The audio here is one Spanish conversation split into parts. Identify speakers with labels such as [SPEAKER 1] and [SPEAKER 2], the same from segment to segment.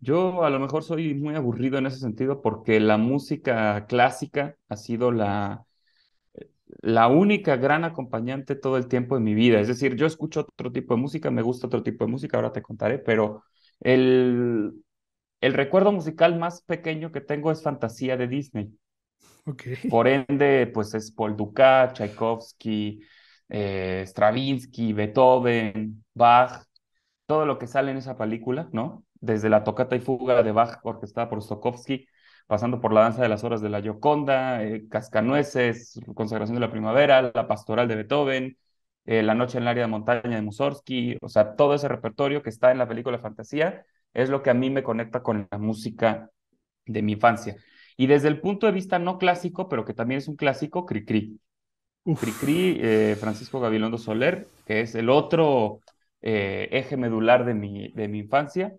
[SPEAKER 1] Yo a lo mejor soy muy aburrido en ese sentido porque la música clásica ha sido la, la única gran acompañante todo el tiempo de mi vida. Es decir, yo escucho otro tipo de música, me gusta otro tipo de música, ahora te contaré, pero el, el recuerdo musical más pequeño que tengo es Fantasía de Disney. Por ende, pues es Paul Dukat, Tchaikovsky, eh, Stravinsky, Beethoven, Bach, todo lo que sale en esa película, ¿no? desde la tocata y fuga de Bach orquestada por Stokowski, pasando por la danza de las horas de la Gioconda, eh, Cascanueces, Consagración de la Primavera, la Pastoral de Beethoven, eh, La Noche en el área de montaña de Mussorgsky, o sea, todo ese repertorio que está en la película Fantasía es lo que a mí me conecta con la música de mi infancia. Y desde el punto de vista no clásico, pero que también es un clásico, Cricri. Cricri, eh, Francisco Gabilondo Soler, que es el otro eje medular de mi, de mi infancia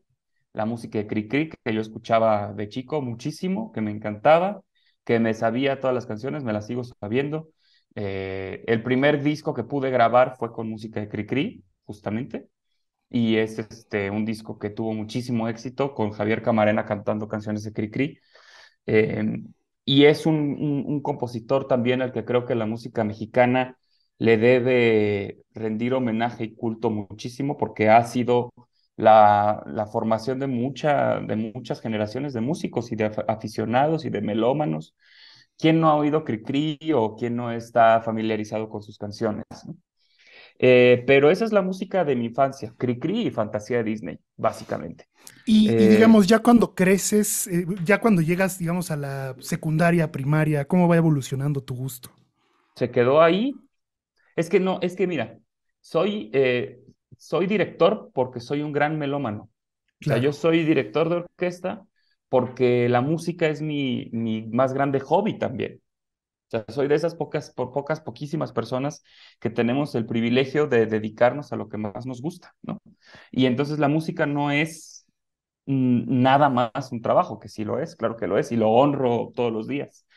[SPEAKER 1] la música de Cricri, que yo escuchaba de chico muchísimo, que me encantaba, que me sabía todas las canciones, me las sigo sabiendo. Eh, el primer disco que pude grabar fue con música de Cricri, justamente, y es este, un disco que tuvo muchísimo éxito con Javier Camarena cantando canciones de Cricri. Eh, y es un compositor también al que creo que la música mexicana le debe rendir homenaje y culto muchísimo porque ha sido la, formación de, mucha, de muchas generaciones de músicos y de aficionados y de melómanos. ¿Quién no ha oído Cricri o quién no está familiarizado con sus canciones? Eh, pero esa es la música de mi infancia, Cricri y Fantasía de Disney, básicamente. Y, eh, digamos, ya cuando creces, eh, ya cuando llegas, digamos, a la secundaria, primaria, ¿cómo va evolucionando tu gusto? Se quedó ahí. Es que no, es que mira, soy, soy director porque soy un gran melómano. O sea, yo soy director de orquesta porque la música es mi, mi más grande hobby también. O sea, soy de esas pocas, por pocas, poquísimas personas que tenemos el privilegio de dedicarnos a lo que más nos gusta, ¿no? Y entonces la música no es mm, nada más un trabajo, que sí lo es, claro que lo es, y lo honro todos los días.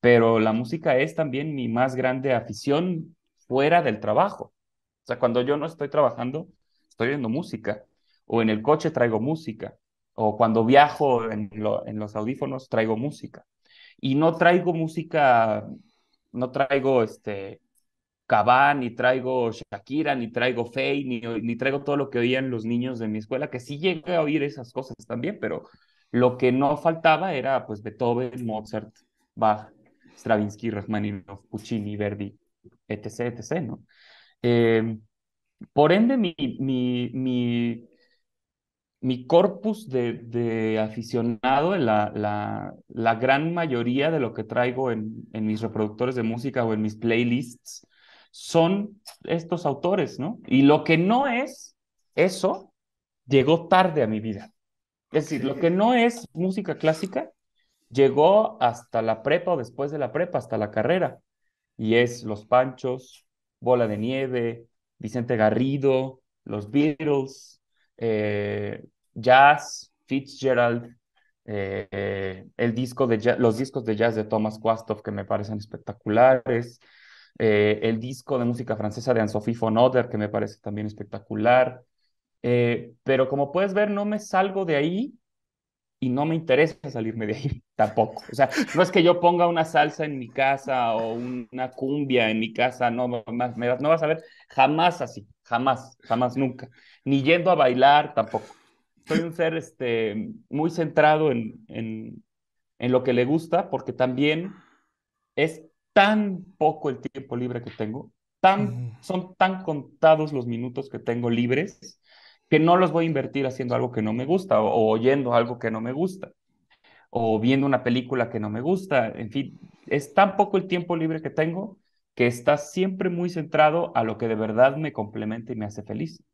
[SPEAKER 1] Pero la música es también mi más grande afición fuera del trabajo. O sea, cuando yo no estoy trabajando, estoy viendo música, o en el coche traigo música, o cuando viajo en, los audífonos traigo música. Y no traigo música, no traigo este Cabán, ni traigo Shakira, ni traigo Faye, ni, traigo todo lo que oían los niños de mi escuela, que sí llegué a oír esas cosas también, pero lo que no faltaba era pues Beethoven, Mozart, Bach, Stravinsky, Rachmaninoff, Puccini, Verdi, etc., etc., ¿no? Em, por ende, mi, mi, mi, mi corpus de, de aficionado, la, la, la, gran mayoría de lo que traigo en, en, mis reproductores de música o en mis playlists son estos autores, ¿no? Y lo que no es eso, llegó tarde a mi vida. Es decir, lo que no es música clásica, llegó hasta la prepa o después de la prepa, hasta la carrera. Y es Los Panchos, Bola de Nieve, Vicente Garrido, los Beatles, eh, Jazz, Fitzgerald, eh, el disco de los discos de jazz de Thomas Quastoff que me parecen espectaculares, eh, el disco de música francesa de Anne-Sophie von Oder que me parece también espectacular. pero como puedes ver, no me salgo de ahí y no me interesa salirme de ahí tampoco. O sea, no es que yo ponga una salsa en mi casa o una cumbia en mi casa, no, no, no vas a ver jamás así, jamás, jamás, nunca. Ni yendo a bailar tampoco. Soy un ser este, muy centrado en, en, en lo que le gusta porque también es tan poco el tiempo libre que tengo, tan, son tan contados los minutos que tengo libres que no los voy a invertir haciendo algo que no me gusta o, oyendo algo que no me gusta o viendo una película que no me gusta. En fin, es tan poco el tiempo libre que tengo que está siempre muy centrado a lo que de verdad me complementa y me hace feliz.